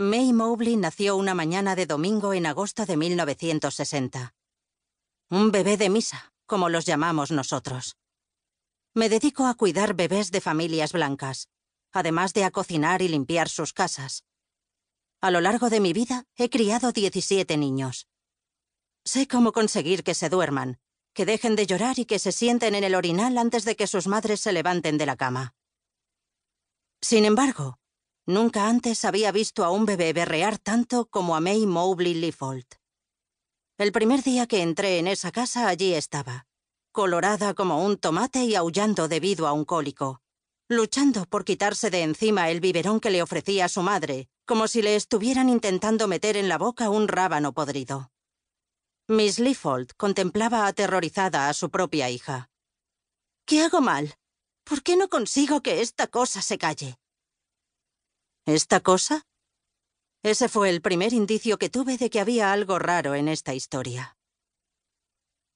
May Mobley nació una mañana de domingo en agosto de 1960. Un bebé de misa, como los llamamos nosotros. Me dedico a cuidar bebés de familias blancas, además de a cocinar y limpiar sus casas. A lo largo de mi vida he criado 17 niños. Sé cómo conseguir que se duerman, que dejen de llorar y que se sienten en el orinal antes de que sus madres se levanten de la cama. Sin embargo, Nunca antes había visto a un bebé berrear tanto como a May mowgli Leafold. El primer día que entré en esa casa allí estaba, colorada como un tomate y aullando debido a un cólico, luchando por quitarse de encima el biberón que le ofrecía su madre, como si le estuvieran intentando meter en la boca un rábano podrido. Miss Leafold contemplaba aterrorizada a su propia hija. ¿Qué hago mal? ¿Por qué no consigo que esta cosa se calle? ¿Esta cosa? Ese fue el primer indicio que tuve de que había algo raro en esta historia.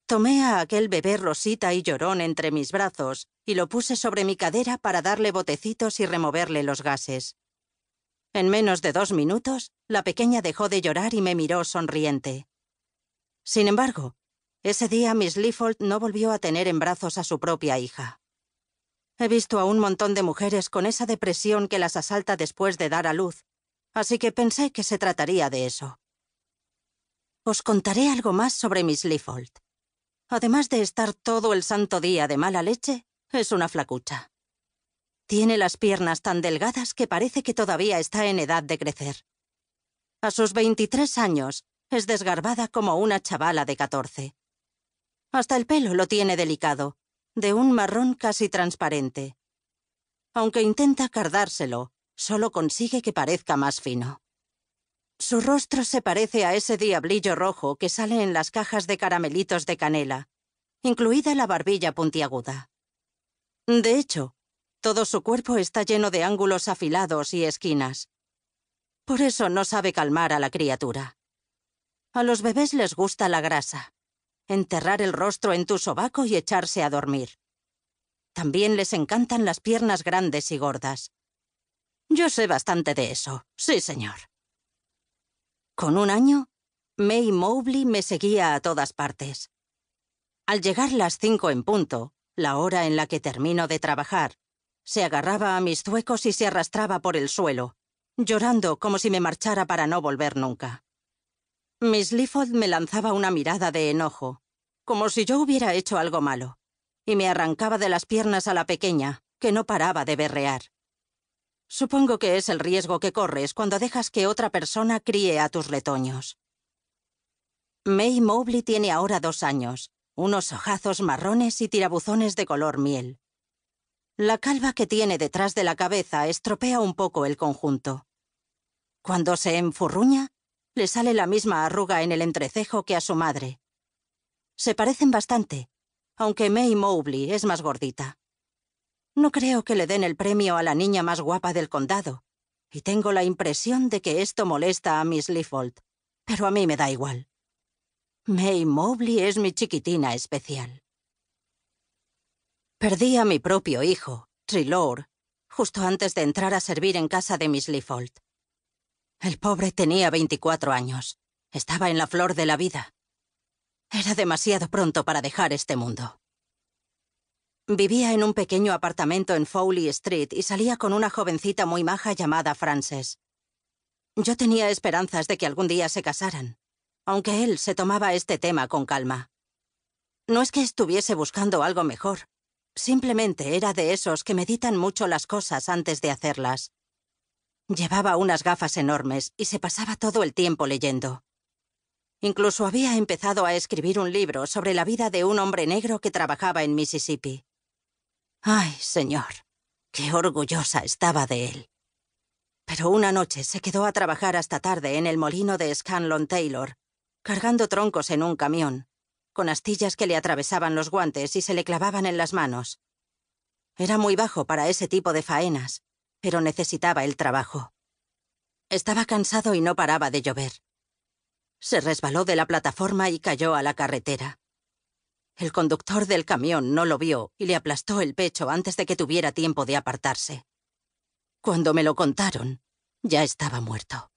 Tomé a aquel bebé rosita y llorón entre mis brazos y lo puse sobre mi cadera para darle botecitos y removerle los gases. En menos de dos minutos, la pequeña dejó de llorar y me miró sonriente. Sin embargo, ese día Miss Leafold no volvió a tener en brazos a su propia hija. He visto a un montón de mujeres con esa depresión que las asalta después de dar a luz, así que pensé que se trataría de eso. Os contaré algo más sobre Miss Leafold. Además de estar todo el santo día de mala leche, es una flacucha. Tiene las piernas tan delgadas que parece que todavía está en edad de crecer. A sus 23 años, es desgarbada como una chavala de 14. Hasta el pelo lo tiene delicado, de un marrón casi transparente. Aunque intenta cardárselo, solo consigue que parezca más fino. Su rostro se parece a ese diablillo rojo que sale en las cajas de caramelitos de canela, incluida la barbilla puntiaguda. De hecho, todo su cuerpo está lleno de ángulos afilados y esquinas. Por eso no sabe calmar a la criatura. A los bebés les gusta la grasa enterrar el rostro en tu sobaco y echarse a dormir. También les encantan las piernas grandes y gordas. Yo sé bastante de eso, sí señor. Con un año, May Mowgli me seguía a todas partes. Al llegar las cinco en punto, la hora en la que termino de trabajar, se agarraba a mis zuecos y se arrastraba por el suelo, llorando como si me marchara para no volver nunca. Miss Leafold me lanzaba una mirada de enojo, como si yo hubiera hecho algo malo, y me arrancaba de las piernas a la pequeña, que no paraba de berrear. Supongo que es el riesgo que corres cuando dejas que otra persona críe a tus retoños. May Mobley tiene ahora dos años, unos ojazos marrones y tirabuzones de color miel. La calva que tiene detrás de la cabeza estropea un poco el conjunto. Cuando se enfurruña, le sale la misma arruga en el entrecejo que a su madre. Se parecen bastante, aunque May Mobley es más gordita. No creo que le den el premio a la niña más guapa del condado, y tengo la impresión de que esto molesta a Miss Leafold, pero a mí me da igual. May Mobley es mi chiquitina especial. Perdí a mi propio hijo, Trilor, justo antes de entrar a servir en casa de Miss Leafold. El pobre tenía 24 años. Estaba en la flor de la vida. Era demasiado pronto para dejar este mundo. Vivía en un pequeño apartamento en Fowley Street y salía con una jovencita muy maja llamada Frances. Yo tenía esperanzas de que algún día se casaran, aunque él se tomaba este tema con calma. No es que estuviese buscando algo mejor, simplemente era de esos que meditan mucho las cosas antes de hacerlas. Llevaba unas gafas enormes y se pasaba todo el tiempo leyendo. Incluso había empezado a escribir un libro sobre la vida de un hombre negro que trabajaba en Mississippi. Ay, señor, qué orgullosa estaba de él. Pero una noche se quedó a trabajar hasta tarde en el molino de Scanlon Taylor, cargando troncos en un camión, con astillas que le atravesaban los guantes y se le clavaban en las manos. Era muy bajo para ese tipo de faenas, pero necesitaba el trabajo. Estaba cansado y no paraba de llover. Se resbaló de la plataforma y cayó a la carretera. El conductor del camión no lo vio y le aplastó el pecho antes de que tuviera tiempo de apartarse. Cuando me lo contaron, ya estaba muerto.